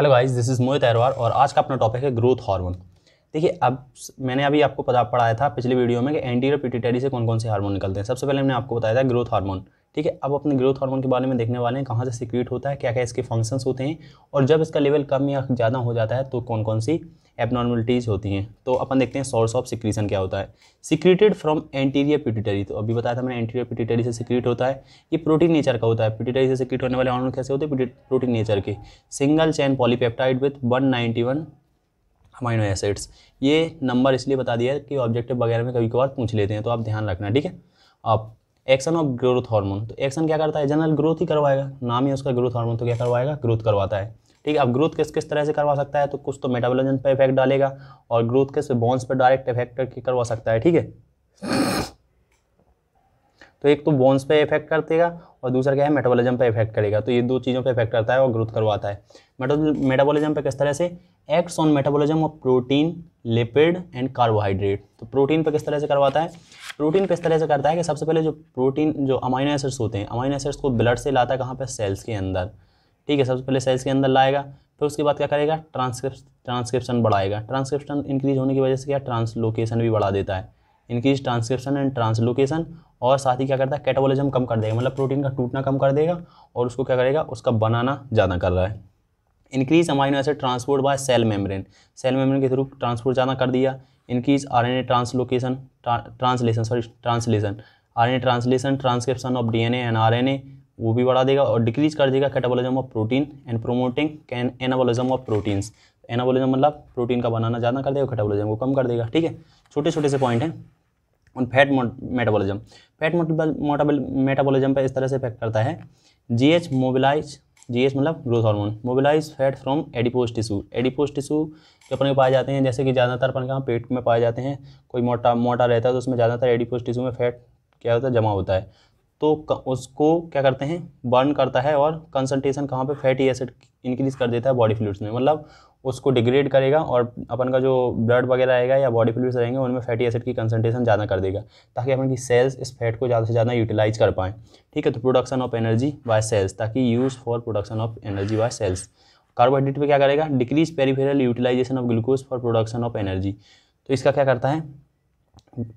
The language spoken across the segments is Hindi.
hello guys this is Mohit Arwar और आज का अपना टॉपिक है ग्रोथ हार्मोन देखिए अब मैंने अभी आपको पता पढ़ाया था पिछले वीडियो में कि एंटीरियर पिटिटरी से कौन कौन से हार्मोन निकलते हैं सबसे पहले हमने आपको बताया था ग्रोथ हार्मोन ठीक है अब अपने ग्रोथ हार्मोन के बारे में देखने वाले हैं कहाँ से सिक्रिएट होता है क्या क्या इसके फंक्शंस होते हैं और जब इसका लेवल कम या ज़्यादा हो जाता है तो कौन कौन सी एबनॉर्मलिटीज़ होती हैं तो अपन देखते हैं सोर्स ऑफ सिक्रीशन क्या होता है सिक्रीटेड फ्रॉम एंटीरियर पिटिटरी तो अभी बताया था मैंने एंटीरियर पिटिटरी से सिक्रीट होता है ये प्रोटीन नेचर का होता है पिटिटरी से सिक्रीट होने वाले हॉर्मोन कैसे होते हैं प्रोटीन नेचर के single chain polypeptide with one amino acids ये नंबर इसलिए बता दिया है कि ऑब्जेक्टिव वगैरह में कभी कभार पूछ लेते हैं तो आप ध्यान रखना ठीक है आप एक्शन ऑफ ग्रोथ हार्मोन तो एक्शन क्या करता है जनरल ग्रोथ ही करवाएगा नाम ही उसका ग्रोथ हार्मोन तो क्या करवाएगा ग्रोथ करवाता है ठीक है अब ग्रोथ किस किस तरह से करवा सकता है तो कुछ तो मेटाबोलिज्म पर इफेक्ट डालेगा और ग्रोथ किस बॉन्स पर डायरेक्ट इफेक्ट करके करवा सकता है ठीक है तो एक तो बोन्स पे इफेक्ट कर देगा और दूसरा क्या है मेटाबॉलिज्म पे इफेक्ट करेगा तो ये दो चीज़ों पे इफेक्ट करता है और ग्रोथ करवाता है मेटाबॉलिज्म पे किस तरह से acts on metabolism of protein lipid and carbohydrate तो प्रोटीन पे किस तरह से करवाता है प्रोटीन किस तरह से करता है कि सबसे पहले जो प्रोटीन जो अमाइनो एसिड्स होते हैं अमाइनो एसिड्स को ब्लड से लाता है कहाँ पर सेल्स के अंदर ठीक है सबसे पहले सेल्स के अंदर लाएगा फिर उसके बाद क्या करेगा ट्रांसक्रिप्स ट्रांसक्रिप्शन बढ़ाएगा ट्रांसक्रिप्शन इंक्रीज होने की वजह से क्या ट्रांसलोकेशन भी बढ़ा देता है इंक्रीज ट्रांसक्रिप्शन एंड ट्रांसलोकेशन और साथ ही क्या करता है कैटाबोलिज्म कम कर देगा मतलब प्रोटीन का टूटना कम कर देगा और उसको क्या करेगा उसका बनाना ज़्यादा कर रहा है increase amino acid transport by cell membrane cell membrane के थ्रू ट्रांसपोर्ट ज़्यादा कर दिया increase RNA translocation translation sorry translation RNA translation transcription of DNA and RNA वो भी बढ़ा देगा और डिक्रीज कर देगा catabolism of protein and promoting can anabolism of proteins anabolism मतलब प्रोटीन का बनाना ज़्यादा कर देगा कैटाबोलिज्म को कम कर देगा ठीक है छोटे छोटे से पॉइंट हैं और फैट मेटाबॉलिज्म फैट मेटाबॉलिज्म पर इस तरह से इफेक्ट करता है G H mobilize G H मतलब growth hormone mobilize fat from adipose tissue adipose tissue जो अपने पाए जाते हैं जैसे कि ज़्यादातर अपन कहाँ पेट में पाए जाते हैं कोई मोटा मोटा रहता है तो उसमें ज़्यादातर एडिपोज टिशू में फैट क्या होता है जमा होता है तो उसको क्या करते हैं बर्न करता है और कंसनट्रेशन कहाँ पे फैटी एसिड इंक्रीज कर देता है बॉडी फ्लूड्स में मतलब उसको डिग्रेड करेगा और अपन का जो ब्लड वगैरह आएगा या बॉडी फ्लूड्स रहेंगे उनमें फैटी एसिड की कंसनट्रेशन ज़्यादा कर देगा ताकि अपन की सेल्स इस फैट को ज़्यादा से ज़्यादा यूटिलाइज कर पाएँ ठीक है तो production of energy by cells ताकि use for production of energy by cells carbohydrate पे क्या करेगा decrease peripheral utilization of glucose for production of energy तो इसका क्या करता है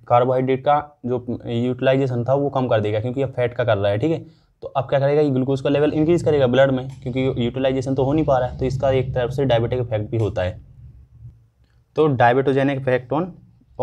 कार्बोहाइड्रेट का जो यूटिलाइजेशन था वो कम कर देगा क्योंकि अब फैट का कर रहा है ठीक है तो अब क्या करेगा ये ग्लूकोज का लेवल इंक्रीज़ करेगा ब्लड में क्योंकि यूटिलाइजेशन तो हो नहीं पा रहा है तो इसका एक तरफ से डायबिटिक इफेक्ट भी होता है तो diabetogenic effect on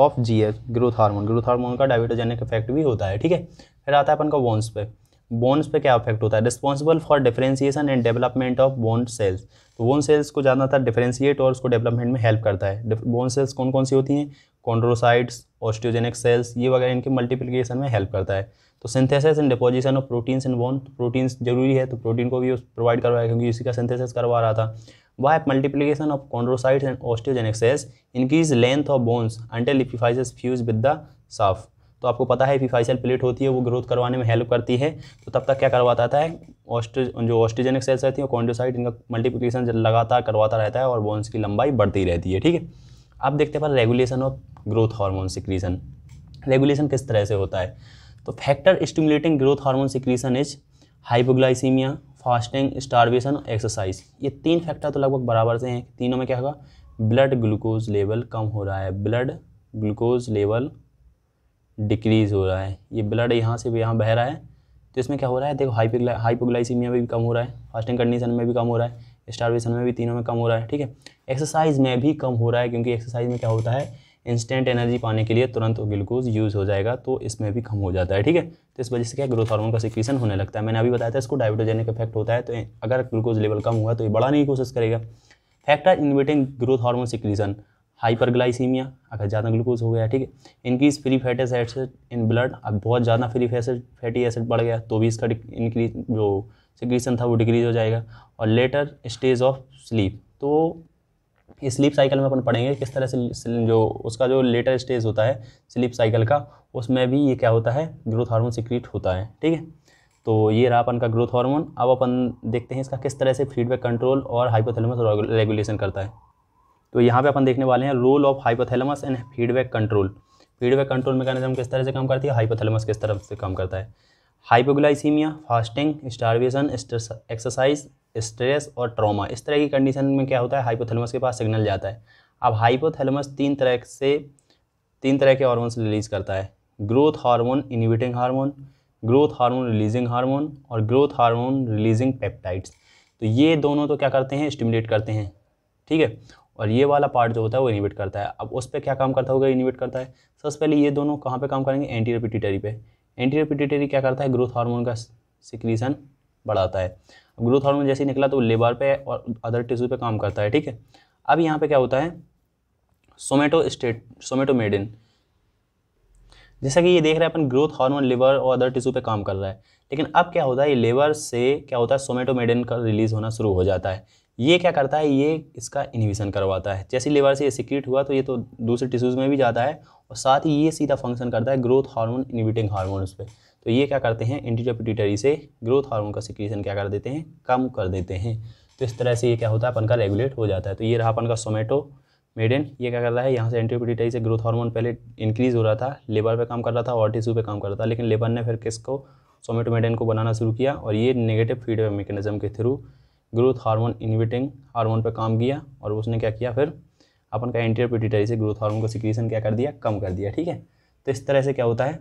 of G growth hormone growth hormone का डायबिटोजेनिक इफेक्ट भी होता है ठीक है फिर आता है अपन का वॉन्स पे बोन्स पे क्या इफेक्ट होता है responsible for differentiation and development of bone cells तो बोन सेल्स को जाना था डिफरेंशिएट और उसको डेवलपमेंट में हेल्प करता है बोन सेल्स कौन कौन सी होती हैं कॉन्ड्रोसाइड्स ऑस्टियोजेनिक सेल्स ये वगैरह इनके मल्टीप्लीकेशन में हेल्प करता है तो synthesis and deposition of proteins in bone proteins जरूरी है तो प्रोटीन को भी प्रोवाइड करवाया क्योंकि इसी का सिंथेसिस करवा रहा था वह multiplication of chondrocytes and osteogenic cells increase length of bones until fuse with the shaft तो आपको पता है फिफाइसल प्लेट होती है वो ग्रोथ करवाने में हेल्प करती है तो तब तक क्या करवाता है ऑस्ट्रिज जो ऑस्ट्रिजेनिक सेल्स रहती हैं कॉन्डोसाइट इनका मल्टीप्लीकेशन लगातार करवाता रहता है और बोन्स की लंबाई बढ़ती रहती है ठीक है अब देखते हैं regulation of growth hormone secretion regulation किस तरह से होता है तो factor stimulating growth hormone secretion is hypoglycaemia fasting starvation और एक्सरसाइज ये तीन फैक्टर तो लगभग बराबर से हैं तीनों में क्या होगा ब्लड ग्लूकोज लेवल कम हो रहा है ब्लड ग्लूकोज लेवल डिक्रीज़ हो रहा है ये ब्लड यहाँ से भी यहाँ बह रहा है तो इसमें क्या हो रहा है देखो हाइपोग्ला हाइपोग्लाइसीमिया में भी कम हो रहा है फास्टिंग कंडीशन में भी कम हो रहा है स्टारवेशन में भी तीनों में कम हो रहा है ठीक है एक्सरसाइज में भी कम हो रहा है क्योंकि एक्सरसाइज में क्या होता है इंस्टेंट एनर्जी पाने के लिए तुरंत ग्लूकोज यूज़ हो जाएगा तो इसमें भी कम हो जाता है ठीक है तो इस वजह से क्या ग्रोथ हार्मोन का सिक्रीशन होने लगता है मैंने अभी बताया था इसको डायबिटोजेनिक इफेक्ट होता है तो अगर ग्लूकोज लेवल कम हुआ तो ये बढ़ाने की कोशिश करेगा factor inhibiting growth hormone secretion hyperglycaemia अगर ज़्यादा ग्लूकोज हो गया ठीक है increase free fatty acid in blood अब बहुत ज़्यादा फ्री फैसिड फैटी एसिड बढ़ गया तो भी इसका इनक्रीज जो सिक्रीसन था वो डिक्रीज हो जाएगा और लेटर स्टेज ऑफ स्लीप तो स्लीप साइकिल में अपन पढ़ेंगे किस तरह से जो उसका जो लेटर स्टेज होता है स्लीप साइकिल का उसमें भी ये क्या होता है ग्रोथ हार्मोन सिक्रीट होता है ठीक है तो ये रहा अपन का ग्रोथ हार्मोन अब अपन देखते हैं इसका किस तरह से फीडबैक कंट्रोल और हाइपोथैलेमस रेगुलेशन करता है तो यहाँ पे अपन देखने वाले हैं role of hypothalamus and feedback control feedback control mechanism किस तरह से काम करती है हाइपोथैलेमस किस तरह से काम करता है hypoglycaemia fasting starvation exercise stress और ट्रॉमा इस तरह की कंडीशन में क्या होता है हाइपोथैलेमस के पास सिग्नल जाता है अब हाइपोथैलेमस तीन तरह से तीन तरह के हार्मोन्स रिलीज़ करता है growth hormone inhibiting hormone growth hormone releasing hormone और ग्रोथ हार्मोन रिलीजिंग पेप्टाइड्स तो ये दोनों तो क्या करते हैं स्टिमुलेट करते हैं ठीक है और ये वाला पार्ट जो होता है वो इनिवेट करता है अब उस पर क्या काम करता होगा इनिवेट करता है सबसे पहले ये दोनों कहाँ पे काम करेंगे एंटीरियर पिटिटरी पे एंटीरियर पिटिटरी क्या करता है ग्रोथ हार्मोन का सिक्रीसन बढ़ाता है ग्रोथ हार्मोन जैसे ही निकला तो लेबर पे और अदर टिश्यू पे काम करता है ठीक है अब यहाँ पे क्या होता है सोमेटो स्टेट सोमेटोमेडिन जैसा कि ये देख रहे हैं अपन ग्रोथ हार्मोन लिवर और अदर टिश्यू पे काम कर रहा है लेकिन अब क्या होता है ये लिवर से क्या होता है सोमेटोमेडिन का रिलीज होना शुरू हो जाता है ये क्या करता है ये इसका इनिविशन करवाता है जैसे लिवर से ये सिक्रीट हुआ तो ये तो दूसरे टिश्यूज़ में भी जाता है और साथ ही ये सीधा फंक्शन करता है ग्रोथ हार्मोन इनिबिटिंग हार्मोन उस पर तो ये क्या करते हैं इंटीजर से ग्रोथ हार्मोन का सिक्रीशन क्या कर देते हैं कम कर देते हैं तो इस तरह से ये क्या होता है अपन का रेगुलेट हो जाता है तो ये रहा अपन का सोमेटो मेडन ये क्या कर रहा है यहाँ से एंटीपिटिटरी से ग्रोथ हार्मोन पहले इंक्रीज़ हो रहा था लेबर पर काम कर रहा था और टिश्यू पर काम कर रहा था लेकिन लेबर ने फिर किसको मेडन को बनाना शुरू किया और ये नेगेटिव फीडबैक मेकेनिज्म के through growth hormone inhibiting hormone पर काम किया और उसने क्या किया फिर अपन का एंटीरियर से ग्रोथ हार्मोन का सिक्रीसन क्या कर दिया कम कर दिया ठीक है तो इस तरह से क्या होता है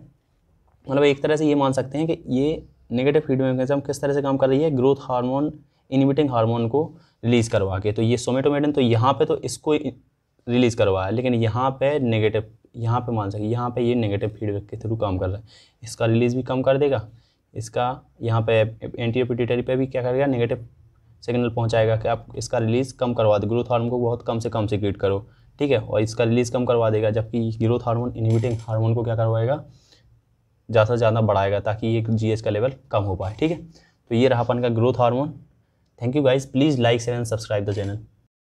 मतलब एक तरह से ये मान सकते हैं कि ये नेगेटिव फीडबैक हम किस तरह से काम कर रही है ग्रोथ हार्मोन इनिबिटिंग हार्मोन को रिलीज़ करवा के तो ये सोमेटोमेडन तो यहाँ पे तो इसको रिलीज़ करवाया लेकिन यहाँ पे नेगेटिव यहाँ पे मान सके यहाँ पे ये नेगेटिव फीडबैक के थ्रू काम कर रहा है इसका रिलीज़ भी कम कर देगा इसका यहाँ पे एंटीरियर पर पे भी क्या करेगा नेगेटिव सिग्नल पहुंचाएगा कि आप इसका रिलीज़ कम करवा दो ग्रोथ हार्मोन को बहुत कम से कम सिक्रेट करो ठीक है और इसका रिलीज़ कम करवा देगा जबकि ग्रोथ हार्मोन इनहिबिटिंग हार्मोन को क्या करवाएगा ज़्यादा से ज़्यादा बढ़ाएगा ताकि ये जी का लेवल कम हो पाए ठीक है तो ये रहा अपन का growth hormone thank you guys please like share and subscribe the channel